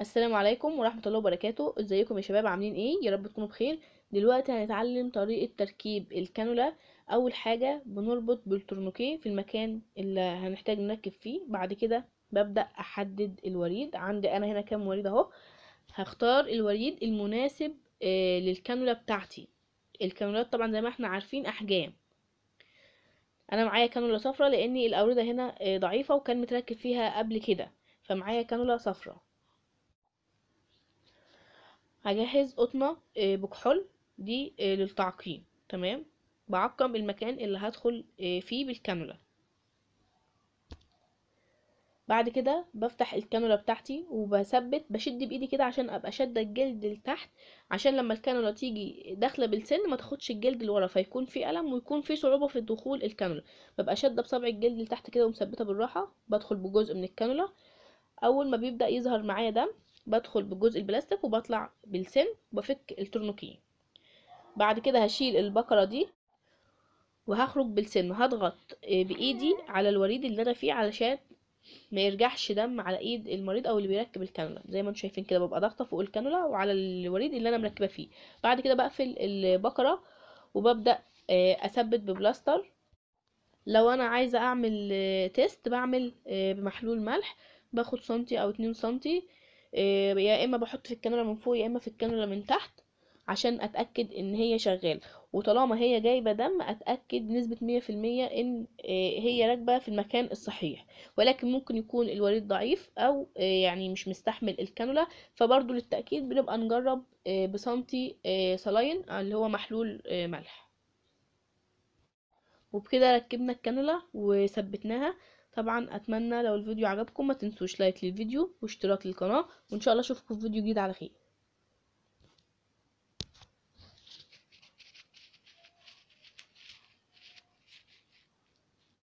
السلام عليكم ورحمة الله وبركاته ازيكم يا شباب عاملين ايه يا رب تكونوا بخير دلوقتي هنتعلم طريقة تركيب الكانولا اول حاجة بنربط بالترنوكيه في المكان اللي هنحتاج نركب فيه بعد كده ببدأ احدد الوريد عندي انا هنا كام وريد اهو هختار الوريد المناسب آه، للكانولا بتاعتي الكانولات طبعا زي ما احنا عارفين احجام انا معايا كانولا صفراء لان الاوردة هنا آه، ضعيفة وكان متركب فيها قبل كده فمعايا كانولا صفراء هجهز قطنة آه، بكحول دي آه، للتعقيم تمام بعقم المكان اللي هدخل آه، فيه بالكانولا بعد كده بفتح الكانولا بتاعتي وبثبت بشد بايدي كده عشان ابقى شادة الجلد لتحت عشان لما الكانولا تيجي داخلة بالسن ما تاخدش الجلد لورا فيكون في الم ويكون في صعوبة في دخول الكانولا ببقى شادة بصبع الجلد لتحت كده ومثبتة بالراحة بدخل بجزء من الكانولا اول ما بيبدأ يظهر معايا دم بدخل بجزء البلاستيك وبطلع بالسن وبفك التورنيكيه بعد كده هشيل البكرة دي وهخرج بالسن وهضغط بايدي على الوريد اللي انا فيه علشان ما يرجعش دم على ايد المريض او اللي بيركب الكانولا زي ما انتم شايفين كده ببقى ضاغطه فوق الكانولا وعلى الوريد اللي انا مركبه فيه بعد كده بقفل البقره وببدا آه، اثبت ببلاستر لو انا عايزه اعمل آه، تيست بعمل آه، بمحلول ملح باخد سنتي او اتنين سنتي آه، يا اما بحط في الكانولا من فوق يا اما في الكانولا من تحت عشان اتاكد ان هي شغال وطالما هي جايبه دم اتاكد نسبه 100% ان آه، هي راكبه في المكان الصحيح ولكن ممكن يكون الوريد ضعيف او آه، يعني مش مستحمل الكانولا فبرضو للتاكيد بنبقى نجرب بسنتي صلاين اللي هو محلول ملح وبكده ركبنا الكانولا وثبتناها طبعا اتمنى لو الفيديو عجبكم ما تنسوش لايك للفيديو واشتراك للقناه وان شاء الله اشوفكم في فيديو جديد على خير